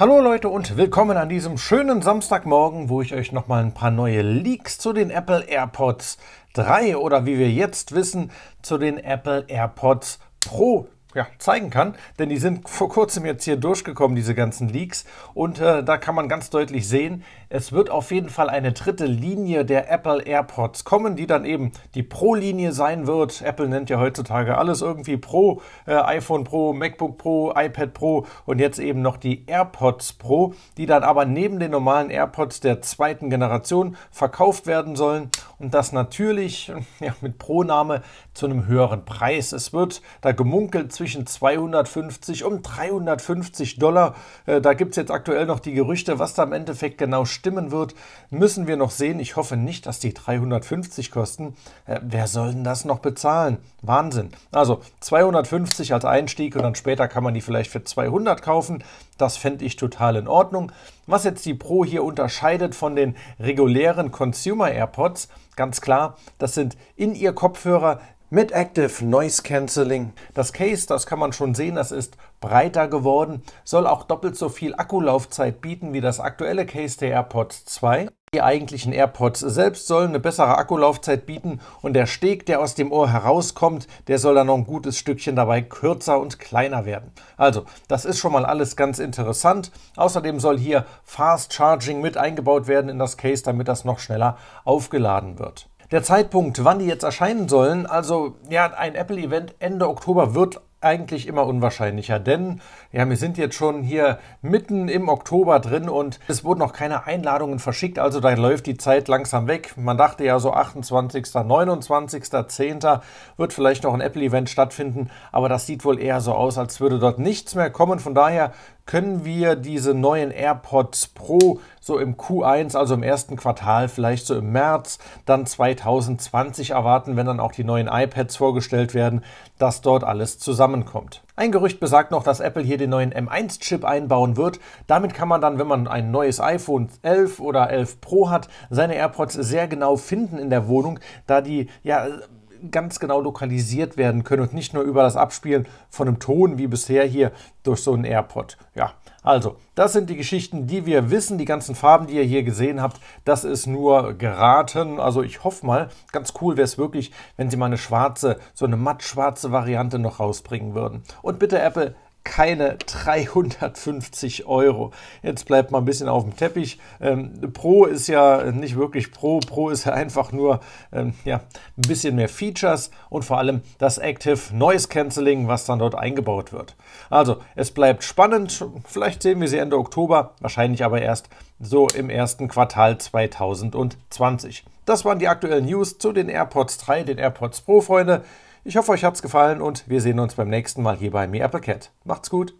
Hallo Leute und willkommen an diesem schönen Samstagmorgen, wo ich euch nochmal ein paar neue Leaks zu den Apple AirPods 3 oder wie wir jetzt wissen, zu den Apple AirPods Pro ja, zeigen kann, denn die sind vor kurzem jetzt hier durchgekommen, diese ganzen Leaks. Und äh, da kann man ganz deutlich sehen, es wird auf jeden Fall eine dritte Linie der Apple AirPods kommen, die dann eben die Pro-Linie sein wird. Apple nennt ja heutzutage alles irgendwie Pro, äh, iPhone Pro, MacBook Pro, iPad Pro und jetzt eben noch die AirPods Pro, die dann aber neben den normalen AirPods der zweiten Generation verkauft werden sollen und das natürlich ja, mit Proname zu einem höheren Preis. Es wird da gemunkelt zwischen 250 und 350 Dollar. Äh, da gibt es jetzt aktuell noch die Gerüchte, was da im Endeffekt genau stimmen wird, müssen wir noch sehen. Ich hoffe nicht, dass die 350 kosten. Äh, wer soll denn das noch bezahlen? Wahnsinn. Also 250 als Einstieg und dann später kann man die vielleicht für 200 kaufen. Das fände ich total in Ordnung. Was jetzt die Pro hier unterscheidet von den regulären Consumer AirPods, ganz klar, das sind in ihr Kopfhörer mit Active Noise Cancelling. Das Case, das kann man schon sehen, das ist breiter geworden, soll auch doppelt so viel Akkulaufzeit bieten wie das aktuelle Case der AirPods 2. Die eigentlichen AirPods selbst sollen eine bessere Akkulaufzeit bieten und der Steg, der aus dem Ohr herauskommt, der soll dann noch ein gutes Stückchen dabei kürzer und kleiner werden. Also, das ist schon mal alles ganz interessant. Außerdem soll hier Fast Charging mit eingebaut werden in das Case, damit das noch schneller aufgeladen wird. Der Zeitpunkt, wann die jetzt erscheinen sollen, also ja, ein Apple-Event Ende Oktober wird eigentlich immer unwahrscheinlicher, denn ja, wir sind jetzt schon hier mitten im Oktober drin und es wurden noch keine Einladungen verschickt, also da läuft die Zeit langsam weg. Man dachte ja so 28., 29., 10. wird vielleicht noch ein Apple-Event stattfinden, aber das sieht wohl eher so aus, als würde dort nichts mehr kommen. Von daher können wir diese neuen AirPods Pro so im Q1, also im ersten Quartal, vielleicht so im März, dann 2020 erwarten, wenn dann auch die neuen iPads vorgestellt werden, dass dort alles zusammenkommt. Ein Gerücht besagt noch, dass Apple hier den neuen M1-Chip einbauen wird. Damit kann man dann, wenn man ein neues iPhone 11 oder 11 Pro hat, seine AirPods sehr genau finden in der Wohnung, da die ja ganz genau lokalisiert werden können und nicht nur über das Abspielen von einem Ton wie bisher hier durch so einen AirPod. Ja, also, das sind die Geschichten, die wir wissen. Die ganzen Farben, die ihr hier gesehen habt, das ist nur geraten. Also ich hoffe mal, ganz cool wäre es wirklich, wenn sie mal eine schwarze, so eine matt schwarze Variante noch rausbringen würden. Und bitte Apple, keine 350 Euro. Jetzt bleibt mal ein bisschen auf dem Teppich. Ähm, Pro ist ja nicht wirklich Pro. Pro ist ja einfach nur ähm, ja, ein bisschen mehr Features und vor allem das Active Noise Cancelling, was dann dort eingebaut wird. Also, es bleibt spannend. Vielleicht sehen wir sie Ende Oktober, wahrscheinlich aber erst so im ersten Quartal 2020. Das waren die aktuellen News zu den AirPods 3, den AirPods Pro, Freunde. Ich hoffe, euch hat's gefallen und wir sehen uns beim nächsten Mal hier bei Me Apple Cat. Macht's gut!